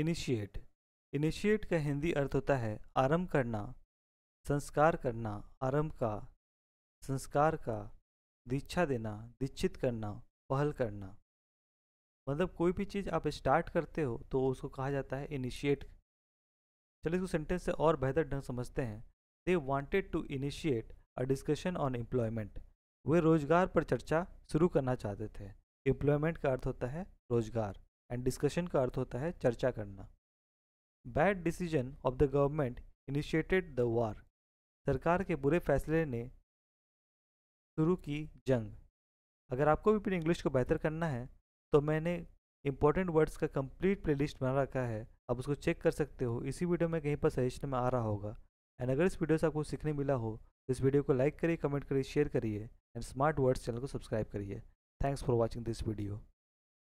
initiate initiate का हिंदी अर्थ होता है आरंभ करना संस्कार करना आरंभ का संस्कार का दीक्षा देना दीक्षित करना पहल करना मतलब कोई भी चीज़ आप स्टार्ट करते हो तो उसको कहा जाता है इनिशिएट चलिए इसको सेंटेंस से और बेहतर ढंग समझते हैं they wanted to initiate a discussion on employment वे रोजगार पर चर्चा शुरू करना चाहते थे एम्प्लॉयमेंट का अर्थ होता है रोजगार एंड डिस्कशन का अर्थ होता है चर्चा करना bad decision of the government initiated the war सरकार के बुरे फैसले ने शुरू की जंग अगर आपको भी अपनी इंग्लिश को बेहतर करना है तो मैंने इंपॉर्टेंट वर्ड्स का कंप्लीट प्लेलिस्ट बना रखा है आप उसको चेक कर सकते हो इसी वीडियो में कहीं पर सजेशन में आ रहा होगा एंड अगर इस वीडियो से आपको सीखने मिला हो तो इस वीडियो को लाइक करिए कमेंट करिए शेयर करिए एंड स्मार्ट वर्ड्स चैनल को सब्सक्राइब करिए thanks for watching this video